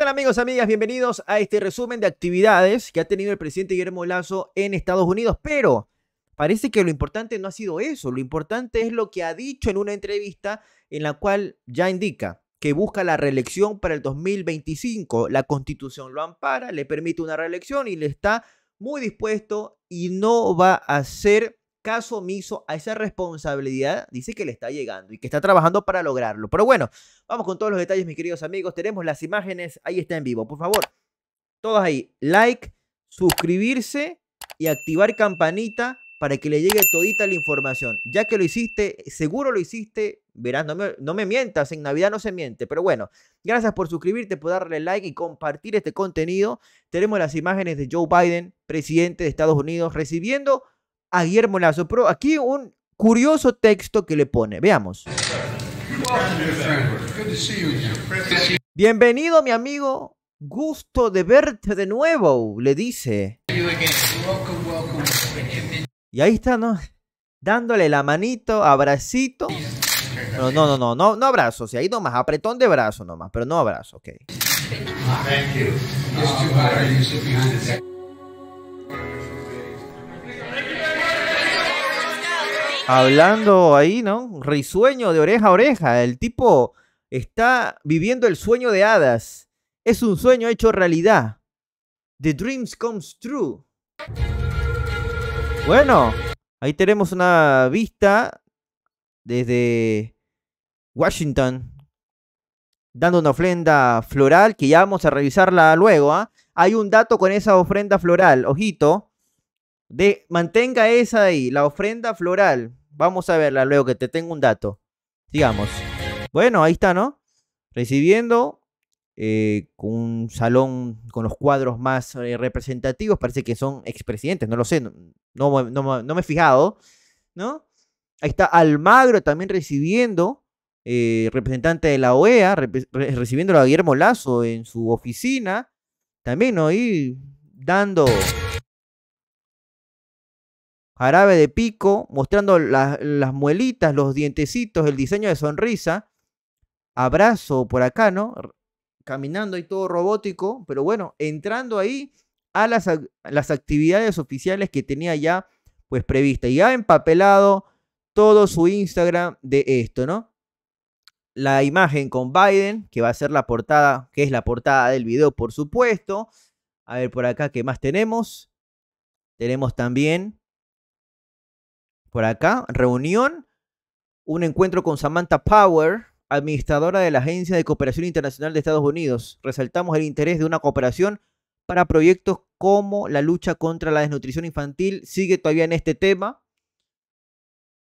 tal amigos, amigas? Bienvenidos a este resumen de actividades que ha tenido el presidente Guillermo Lazo en Estados Unidos. Pero parece que lo importante no ha sido eso, lo importante es lo que ha dicho en una entrevista en la cual ya indica que busca la reelección para el 2025. La constitución lo ampara, le permite una reelección y le está muy dispuesto y no va a ser caso omiso a esa responsabilidad, dice que le está llegando y que está trabajando para lograrlo. Pero bueno, vamos con todos los detalles, mis queridos amigos. Tenemos las imágenes, ahí está en vivo. Por favor, todos ahí, like, suscribirse y activar campanita para que le llegue todita la información. Ya que lo hiciste, seguro lo hiciste, verás, no me, no me mientas, en Navidad no se miente, pero bueno, gracias por suscribirte, por darle like y compartir este contenido. Tenemos las imágenes de Joe Biden, presidente de Estados Unidos, recibiendo a Guillermo Lazo. Pero aquí un curioso texto que le pone. Veamos. Bienvenido, mi amigo. Gusto de verte de nuevo, le dice. Y ahí está, ¿no? Dándole la manito, abracito. No, no, no, no, no, no abrazo. ahí nomás, apretón de brazo nomás, pero no abrazo, ok. hablando ahí, ¿no? Risueño de oreja a oreja. El tipo está viviendo el sueño de hadas. Es un sueño hecho realidad. The Dreams Comes True. Bueno, ahí tenemos una vista desde Washington, dando una ofrenda floral que ya vamos a revisarla luego. ¿ah? Hay un dato con esa ofrenda floral, ojito. De, mantenga esa ahí, la ofrenda floral. Vamos a verla luego que te tengo un dato. Digamos. Bueno, ahí está, ¿no? Recibiendo eh, un salón con los cuadros más eh, representativos. Parece que son expresidentes, no lo sé. No, me he fijado, ¿no? Ahí está Almagro también recibiendo, eh, representante de la OEA, recibiendo a Guillermo Lazo en su oficina. También, ¿no? Y dando Arabe de pico, mostrando las muelitas, los dientecitos, el diseño de sonrisa. Abrazo por acá, ¿no? Caminando y todo robótico, pero bueno, entrando ahí a las, las actividades oficiales que tenía ya pues prevista. Y ha empapelado todo su Instagram de esto, ¿no? La imagen con Biden, que va a ser la portada, que es la portada del video, por supuesto. A ver por acá, ¿qué más tenemos? Tenemos también por acá, reunión, un encuentro con Samantha Power, administradora de la Agencia de Cooperación Internacional de Estados Unidos. Resaltamos el interés de una cooperación para proyectos como la lucha contra la desnutrición infantil. Sigue todavía en este tema.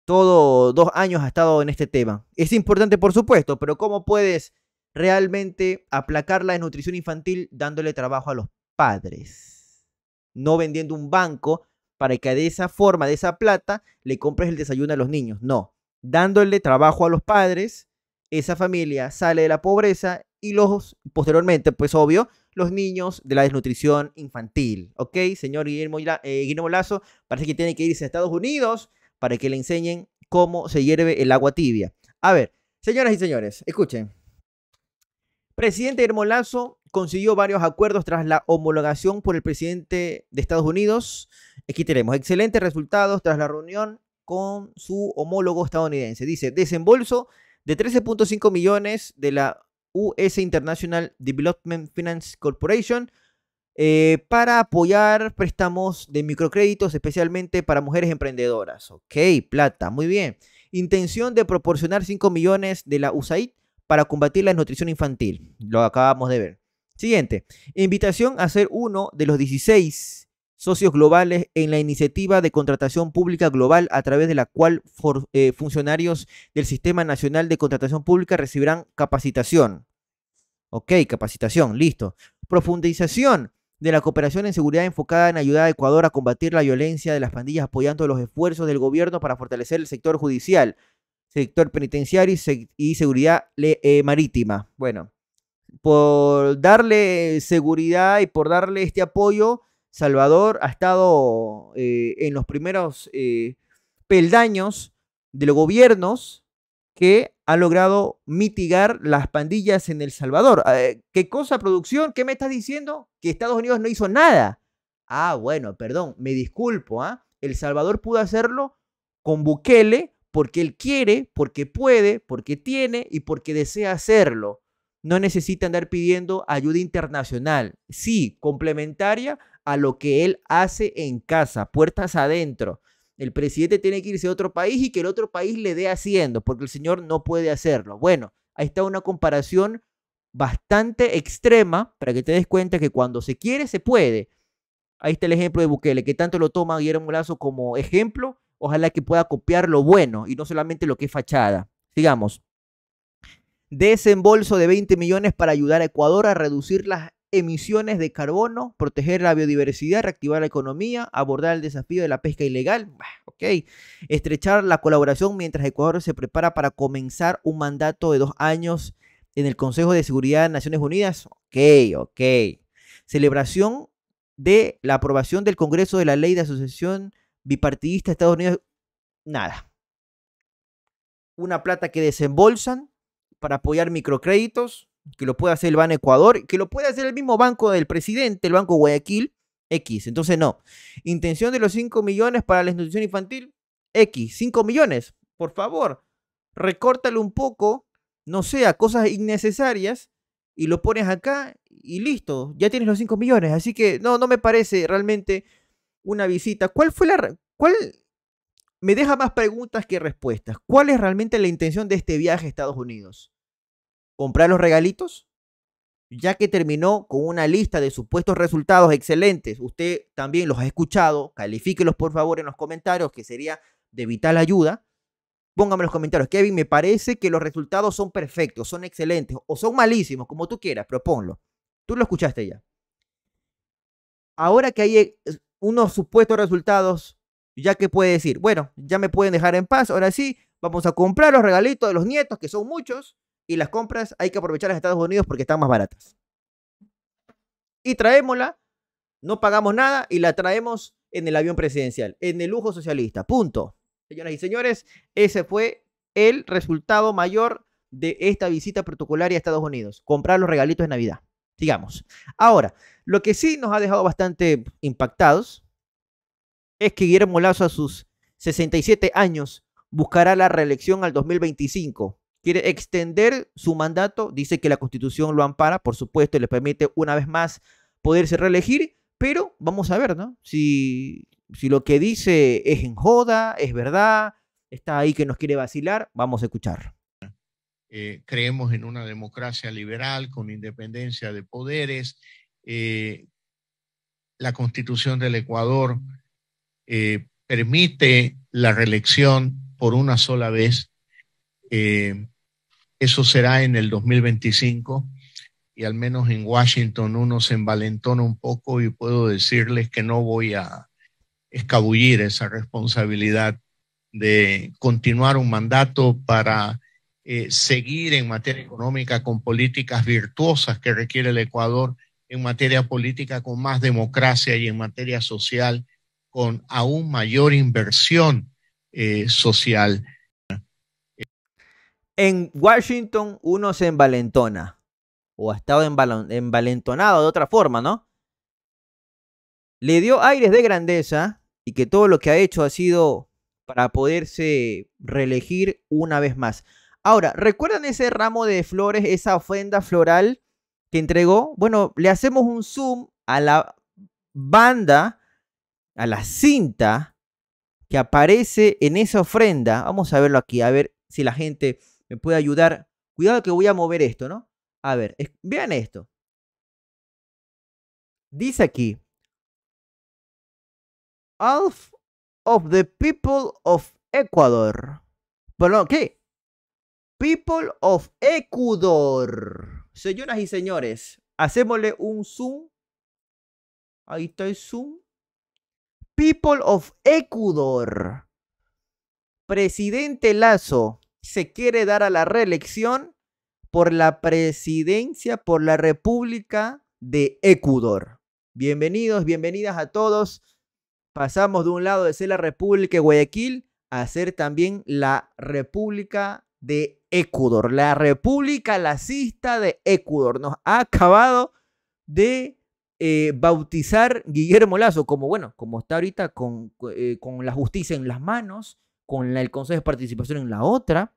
Todo dos años ha estado en este tema. Es importante, por supuesto, pero ¿cómo puedes realmente aplacar la desnutrición infantil dándole trabajo a los padres? No vendiendo un banco, para que de esa forma, de esa plata, le compres el desayuno a los niños. No, dándole trabajo a los padres, esa familia sale de la pobreza y los, posteriormente, pues obvio, los niños de la desnutrición infantil. ¿Ok? Señor Guillermo, eh, Guillermo Lazo parece que tiene que irse a Estados Unidos para que le enseñen cómo se hierve el agua tibia. A ver, señoras y señores, escuchen. Presidente Guillermo Lazo consiguió varios acuerdos tras la homologación por el presidente de Estados Unidos. Aquí tenemos excelentes resultados tras la reunión con su homólogo estadounidense. Dice, desembolso de 13.5 millones de la US International Development Finance Corporation eh, para apoyar préstamos de microcréditos, especialmente para mujeres emprendedoras. Ok, plata, muy bien. Intención de proporcionar 5 millones de la USAID para combatir la desnutrición infantil. Lo acabamos de ver. Siguiente, invitación a ser uno de los 16 socios globales en la iniciativa de contratación pública global a través de la cual eh, funcionarios del Sistema Nacional de Contratación Pública recibirán capacitación. Ok, capacitación, listo. Profundización de la cooperación en seguridad enfocada en ayudar a Ecuador a combatir la violencia de las pandillas apoyando los esfuerzos del gobierno para fortalecer el sector judicial, sector penitenciario y, seguridad eh, marítima. Bueno, por darle seguridad y por darle este apoyo, Salvador ha estado eh, en los primeros eh, peldaños de los gobiernos que ha logrado mitigar las pandillas en El Salvador. Ah, eh, ¿Qué cosa, producción? ¿Qué me estás diciendo? Que Estados Unidos no hizo nada. Ah, bueno, perdón, me disculpo. ¿ah? El Salvador pudo hacerlo con Bukele porque él quiere, porque puede, porque tiene y porque desea hacerlo no necesita andar pidiendo ayuda internacional, sí, complementaria a lo que él hace en casa, puertas adentro. El presidente tiene que irse a otro país y que el otro país le dé haciendo, porque el señor no puede hacerlo. Bueno, ahí está una comparación bastante extrema para que te des cuenta que cuando se quiere, se puede. Ahí está el ejemplo de Bukele, que tanto lo toma Guillermo Lazo como ejemplo. Ojalá que pueda copiar lo bueno y no solamente lo que es fachada. Sigamos desembolso de 20 millones para ayudar a Ecuador a reducir las emisiones de carbono, proteger la biodiversidad, reactivar la economía, abordar el desafío de la pesca ilegal, estrechar la colaboración mientras Ecuador se prepara para comenzar un mandato de dos años en el Consejo de Seguridad de Naciones Unidas, ok, ok, celebración de la aprobación del Congreso de la Ley de Asociación Bipartidista de Estados Unidos, nada, una plata que desembolsan para apoyar microcréditos, que lo puede hacer el Banco Ecuador, que lo puede hacer el mismo banco del presidente, el Banco Guayaquil, X. Entonces, no. Intención de los 5 millones para la institución infantil, X. 5 millones, por favor. Recórtalo un poco, no sea cosas innecesarias, y lo pones acá y listo, ya tienes los 5 millones. Así que no, no me parece realmente una visita. ¿Cuál fue la... ¿Cuál me deja más preguntas que respuestas. ¿Cuál es realmente la intención de este viaje a Estados Unidos? ¿Comprar los regalitos? Ya que terminó con una lista de supuestos resultados excelentes, usted también los ha escuchado, califíquelos por favor en los comentarios, que sería de vital ayuda. Póngame los comentarios, Kevin, me parece que los resultados son perfectos, son excelentes o son malísimos, como tú quieras, proponlo. Tú lo escuchaste ya. Ahora que hay eh, unos supuestos resultados ya que puede decir, bueno, ya me pueden dejar en paz, ahora sí, vamos a comprar los regalitos de los nietos, que son muchos, y las compras hay que aprovechar en Estados Unidos porque están más baratas. Y traémosla, no pagamos nada y la traemos en el avión presidencial, en el lujo socialista. Punto. Señoras y señores, ese fue el resultado mayor de esta visita protocolaria a Estados Unidos, comprar los regalitos de Navidad. digamos. Ahora, lo que sí nos ha dejado bastante impactados es que Guillermo Lazo a sus 67 años buscará la reelección al 2025. Quiere extender su mandato, dice que la constitución lo ampara, por supuesto, y le permite una vez más poderse reelegir, pero vamos a ver, ¿no? Si, si lo que dice es en joda, es verdad, está ahí que nos quiere vacilar, vamos a escuchar. Eh, creemos en una democracia liberal con independencia de poderes. Eh, la constitución del Ecuador eh, permite la reelección por una sola vez. Eh, eso será en el 2025 y al menos en Washington uno se envalentona un poco y puedo decirles que no voy a escabullir esa responsabilidad de continuar un mandato para eh, seguir en materia económica con políticas virtuosas que requiere el Ecuador, en materia política con más democracia y en materia social con aún mayor inversión eh, social. En Washington uno se envalentona o ha estado envalentonado de otra forma, ¿no? Le dio aires de grandeza y que todo lo que ha hecho ha sido para poderse reelegir una vez más. Ahora, ¿recuerdan ese ramo de flores, esa ofrenda floral que entregó? Bueno, le hacemos un zoom a la banda a la cinta que aparece en esa ofrenda. Vamos a verlo aquí, a ver si la gente me puede ayudar. Cuidado que voy a mover esto, ¿no? A ver, vean esto. Dice aquí, half of the people of Ecuador. Perdón, ¿qué? People of Ecuador. Señoras y señores, hacémosle un zoom. Ahí está el zoom. People of Ecuador. Presidente Lazo se quiere dar a la reelección por la presidencia por la República de Ecuador. Bienvenidos, bienvenidas a todos. Pasamos de un lado de ser la República de Guayaquil a ser también la República de Ecuador, la República Lacista de Ecuador. Nos ha acabado de eh, bautizar Guillermo Lazo como, bueno, como está ahorita con, eh, la justicia en las manos, con el Consejo de Participación en la otra,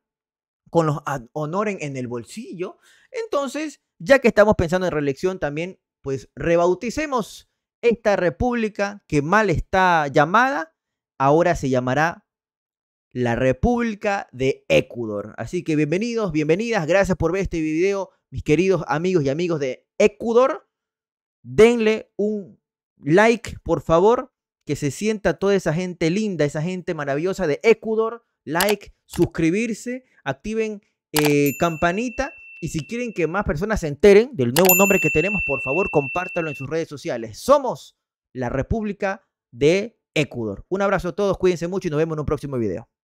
con los honores en el bolsillo. Entonces, ya que estamos pensando en reelección también, pues rebauticemos esta república que mal está llamada, ahora se llamará la República de Ecuador. Así que bienvenidos, bienvenidas, gracias por ver este video, mis queridos amigos y amigos de Ecuador denle un like, por favor, que se sienta toda esa gente linda, esa gente maravillosa de Ecuador. Like, suscribirse, activen eh, campanita. Y si quieren que más personas se enteren del nuevo nombre que tenemos, por favor, compártalo en sus redes sociales. Somos la República de Ecuador. Un abrazo a todos, cuídense mucho y nos vemos en un próximo video.